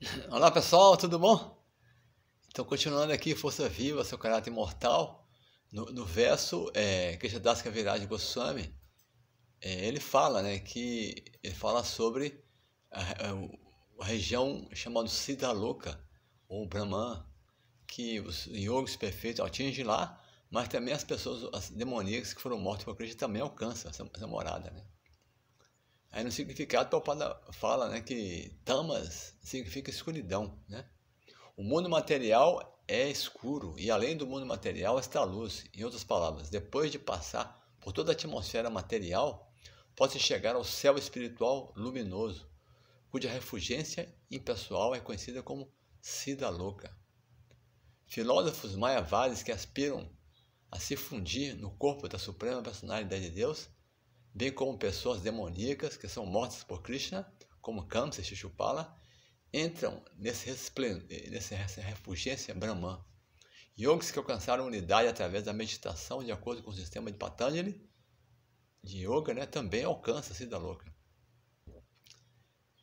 Olá pessoal, tudo bom? Então, continuando aqui, Força Viva, seu caráter imortal, no, no verso é, Krishnadas Kaviraj Goswami, é, ele fala né, que ele fala sobre a, a, a região chamada Siddha ou Brahman, que os yogis perfeitos atingem lá, mas também as pessoas as demoníacas que foram mortas por Krishna também alcançam essa, essa morada. Né? Aí no significado, Prabhupada fala né, que tamas significa escuridão. Né? O mundo material é escuro e além do mundo material está a luz. Em outras palavras, depois de passar por toda a atmosfera material, pode chegar ao céu espiritual luminoso, cuja refugência impessoal é conhecida como Sida Louca. Filósofos mayavades que aspiram a se fundir no corpo da Suprema Personalidade de Deus bem como pessoas demoníacas que são mortas por Krishna, como Kamsa e Shishupala, entram nesse nessa refugência Brahman. Yogis que alcançaram unidade através da meditação, de acordo com o sistema de Patanjali, de yoga, né, também alcança a Siddha Louca.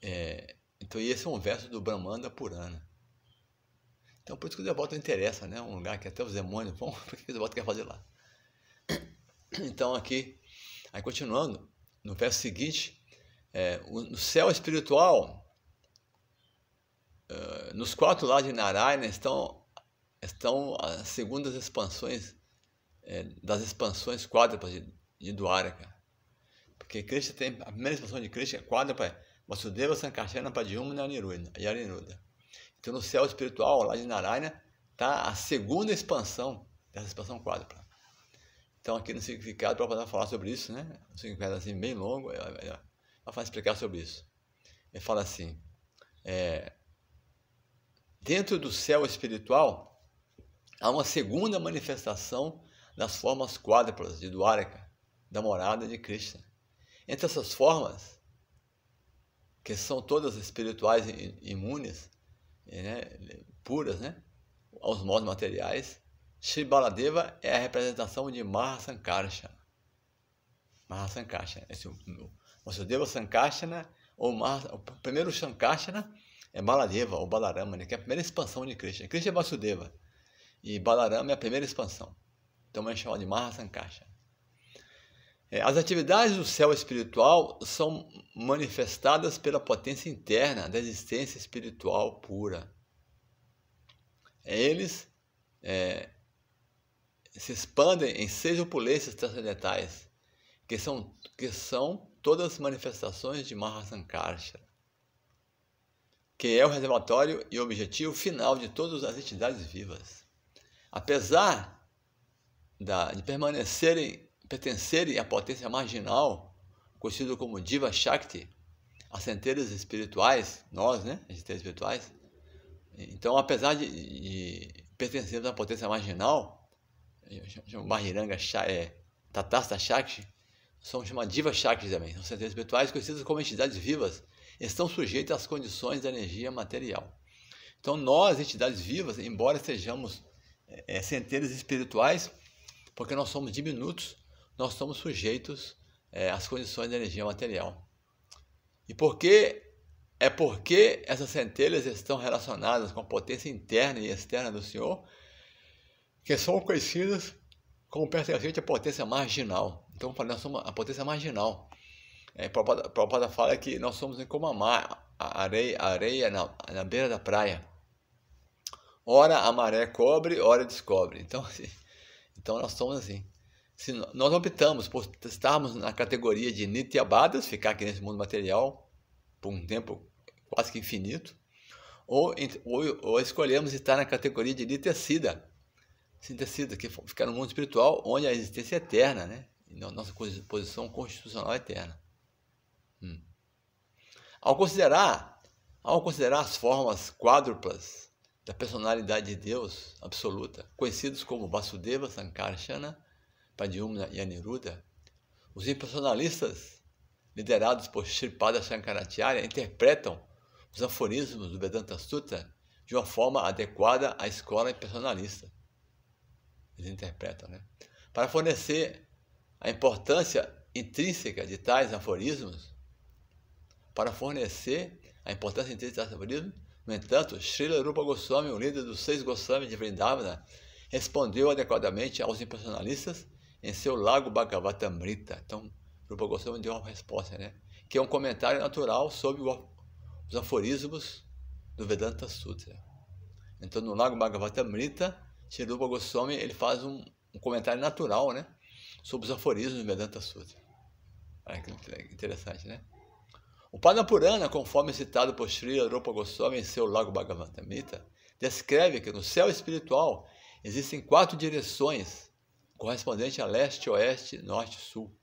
É, então, esse é um verso do Brahmanda Purana. Então, por isso que o devoto interessa, né? Um lugar que até os demônios vão, porque o devoto quer fazer lá. Então, aqui Aí continuando, no verso seguinte, é, no céu espiritual, é, nos quatro lados de Narayana estão, estão as segundas expansões, é, das expansões quádruplas de, de Dwaraka. Porque Krishna tem, a primeira expansão de Krishna é quádrupla, Vasudeva, Sankarsana, Padiyumna e Arinuda. Então no céu espiritual, lá de Narayana, está a segunda expansão dessa expansão quádrupla. Então, aqui no significado, para falar sobre isso, né? O significado assim, bem longo, ela, é, é, é, vai explicar sobre isso. Ele fala assim: é, dentro do céu espiritual, há uma segunda manifestação das formas quádruplas de Dwaraka, da morada de Krishna. Entre essas formas, que são todas espirituais e imunes, né, puras, né, aos modos materiais, Shri Baladeva é a representação de Mahasankarshana. Mahasankarshana. Esse, Vasudeva é Sankarshana, ou o primeiro Sankarshana é Baladeva, ou Balarama, né, que é a primeira expansão de Krishna. Krishna é Vasudeva, e Balarama é a primeira expansão. Então é chamado de Mahasankarshana. As atividades do céu espiritual são manifestadas pela potência interna da existência espiritual pura. É, eles, é, se expandem em seis opulências transcendentais, que são, que são todas as manifestações de Mahasankarsha, que é o reservatório e objetivo final de todas as entidades vivas. Apesar da, de permanecerem, pertencerem à potência marginal, conhecida como Diva Shakti, as centelhas espirituais, nós, né, as centelhas espirituais, então apesar de, de pertencermos à potência marginal, Mahiranga é, é Tatasta Shakti, são chamadas divas Shakti também. São centros espirituais conhecidas como entidades vivas estão sujeitas às condições da energia material. Então, nós, entidades vivas, embora sejamos é, centelhas espirituais, porque nós somos diminutos, nós somos sujeitos é, às condições da energia material. E por que é porque essas centelhas estão relacionadas com a potência interna e externa do Senhor que são conhecidas como pertencente à potência marginal. Então, nós somos a potência marginal. É, Prabhupada, fala que nós somos como a areia, areia na, na beira da praia. Ora a maré cobre, ora descobre. Então, assim, então nós somos assim. Se nós optamos por estarmos na categoria de nitiabadas, ficar aqui nesse mundo material por um tempo quase que infinito, ou, ou, ou escolhemos estar na categoria de nitiacida, sintetiza que ficar no mundo espiritual, onde a existência é eterna, né? nossa posição constitucional é eterna. Hum. Ao considerar, ao considerar as formas quádruplas da personalidade de Deus absoluta, conhecidos como Vasudeva, Sankarsana, Padyumna e Aniruddha, os impersonalistas, liderados por Shripada Shankaracharya, interpretam os aforismos do Vedanta Sutra de uma forma adequada à escola impersonalista. Eles interpretam, né? Para fornecer a importância intrínseca de tais aforismos, para fornecer a importância intrínseca de tais aforismos, no entanto, Srila Rupa Goswami, o líder dos seis Goswami de Vrindavana, respondeu adequadamente aos impersonalistas em seu Lago Bhagavatamrita. Então, Rupa Goswami deu uma resposta, né? Que é um comentário natural sobre o, os aforismos do Vedanta Sutra. Então, no Lago Bhagavatamrita, Shirupa Goswami ele faz um, um, comentário natural né, sobre os aforismos do Vedanta Sutra. Olha que interessante, né? O Padma conforme citado por Sri Rupa Goswami em seu Lago Bhagavatamita, descreve que no céu espiritual existem quatro direções, correspondentes a leste, oeste, norte e sul,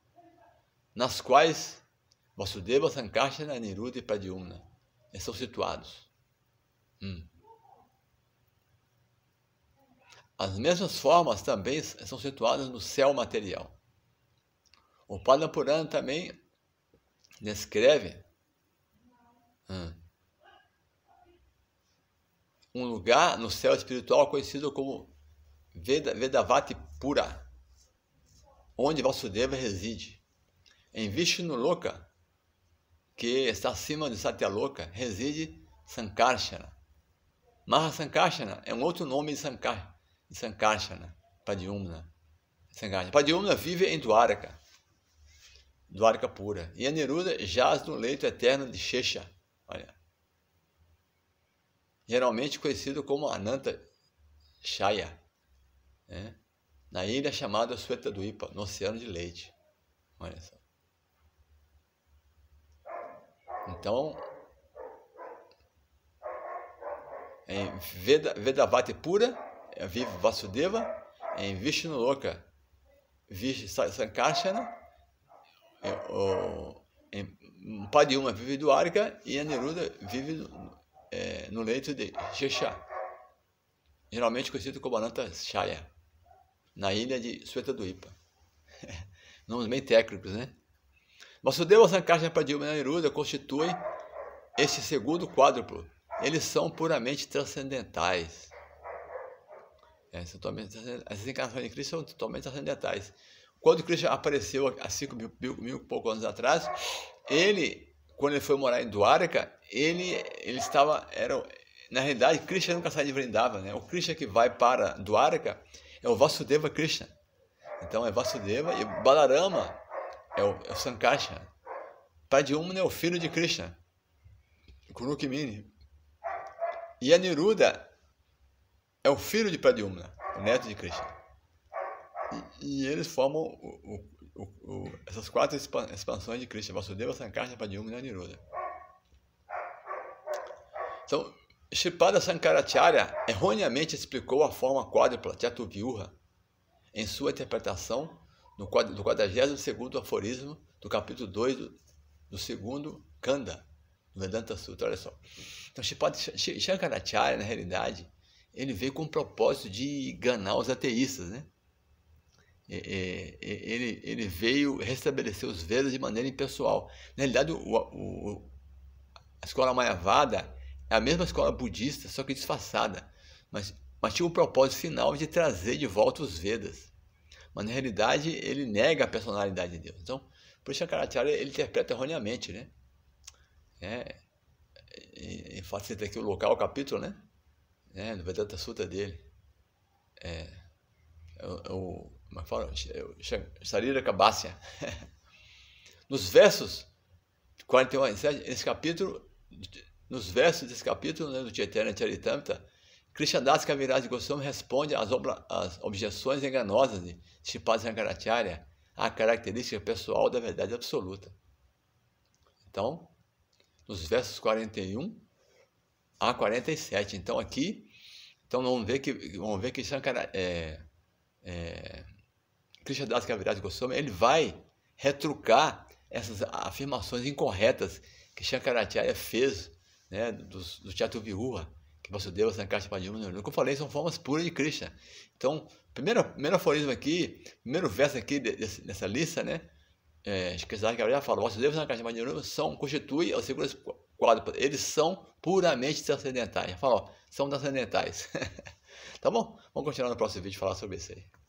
nas quais Vasudeva, Sankarsana, Niruddha e Pradyumna estão situados. Hum. As mesmas formas também são situadas no céu material. O Padma Purana também descreve um lugar no céu espiritual conhecido como Vedavati Pura, onde Vasudeva reside. Em Vishnuloka, que está acima de Satyaloka, reside Sankarsana. Maha Sankarsana é um outro nome de Sankarsana Sankarsana, né? Padyumna. Sankarshana. Padiumna vive em Dwaraka, Dwaraka pura. E a Neruda jaz no leito eterno de Shesha, olha. Geralmente conhecido como Ananta Shaya, né? na ilha chamada Suetaduipa, no Oceano de Leite. Olha só. Então, em Veda, Vedavati pura, é vive Vasudeva, é em Vishnu Loka, Vish Sankarsana, em é, Padiuma vive do Arga e a Neruda vive é, no leito de Shesha, geralmente conhecido como Ananta Shaya, na ilha de Ipa. Nomes bem técnicos, né? Vasudeva Sankarsana Padiuma e Neruda constituem este segundo quádruplo. Eles são puramente transcendentais essas, encarnações de Cristo são totalmente transcendentais. Quando Cristo apareceu há 5 mil, mil, mil poucos anos atrás, ele, quando ele foi morar em Duarca, ele, ele estava, era, na realidade, Krishna nunca sai de Vrindava, né? O Krishna que vai para Dwaraka é o Vasudeva Krishna. Então é Vasudeva e Balarama é o, é o Sankarsha. Pradyumna é o filho de Krishna, Kurukmini. E a Niruda é o filho de Pradyumna, o neto de Krishna. E, e eles formam o, o, o, essas quatro expansões de Krishna, Vasudeva, Sankarna, Pradyumna e Niroda. Então, Shripada Sankaracharya erroneamente explicou a forma quádrupla Chatuvyuha em sua interpretação do 42º aforismo do capítulo 2 do, do segundo Kanda, do Vedanta Sutra. Olha só. Então, Shankaracharya, na realidade, ele veio com o propósito de enganar os ateístas, né? É, é, é, ele, ele veio restabelecer os Vedas de maneira impessoal. Na realidade, o, o, a escola Mayavada é a mesma escola budista, só que disfarçada, mas, mas tinha o propósito final de trazer de volta os Vedas. Mas na realidade, ele nega a personalidade de Deus. Então, por isso Shankaracharya ele interpreta erroneamente, né? É, e, e facilita aqui o local, o capítulo, né? É, no Vedanta Sutra dele. É. O. Como é fala? Sarira Kabasya. Nos versos 41 e nesse capítulo, nos versos desse capítulo né, do Chaitanya né, Charitamrita, Krishnadas Kaviraj Goswami responde às, obla, às objeções enganosas de Shipad Shankaracharya à característica pessoal da verdade absoluta. Então, nos versos 41 a 47. Então aqui, então vamos ver que vamos ver que Shankara, é, é, Krishna Das Kaviraj Goswami ele vai retrucar essas afirmações incorretas que Shankaracharya fez né, do do Teatro Viúva, que Vasudeva Sankartapadhyamana, como eu falei, são formas puras de Krishna. Então, primeiro, primeiro aforismo aqui, primeiro verso aqui desse, dessa lista, né, é, você deu a fala, Vasudeva Sankartapadhyamana são, constitui as figuras eles são puramente transcendentais. Fala, são transcendentais. tá bom? Vamos continuar no próximo vídeo falar sobre isso aí.